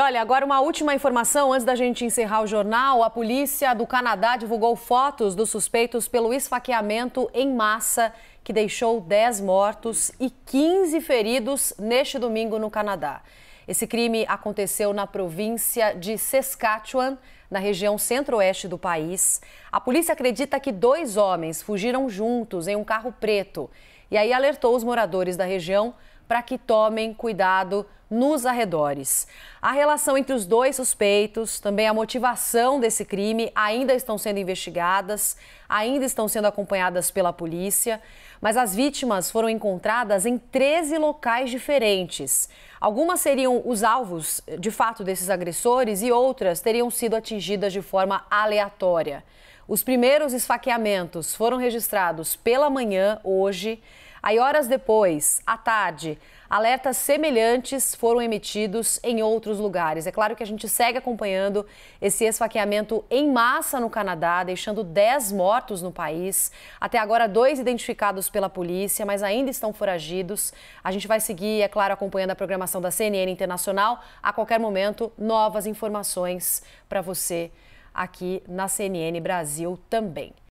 E olha, agora uma última informação antes da gente encerrar o jornal. A polícia do Canadá divulgou fotos dos suspeitos pelo esfaqueamento em massa que deixou 10 mortos e 15 feridos neste domingo no Canadá. Esse crime aconteceu na província de Saskatchewan, na região centro-oeste do país. A polícia acredita que dois homens fugiram juntos em um carro preto e aí alertou os moradores da região para que tomem cuidado nos arredores. A relação entre os dois suspeitos, também a motivação desse crime, ainda estão sendo investigadas, ainda estão sendo acompanhadas pela polícia, mas as vítimas foram encontradas em 13 locais diferentes. Algumas seriam os alvos, de fato, desses agressores e outras teriam sido atingidas de forma aleatória. Os primeiros esfaqueamentos foram registrados pela manhã hoje. Aí, horas depois, à tarde, alertas semelhantes foram emitidos em outros lugares. É claro que a gente segue acompanhando esse esfaqueamento em massa no Canadá, deixando 10 mortos no país. Até agora, dois identificados pela polícia, mas ainda estão foragidos. A gente vai seguir, é claro, acompanhando a programação da CNN Internacional. A qualquer momento, novas informações para você aqui na CNN Brasil também.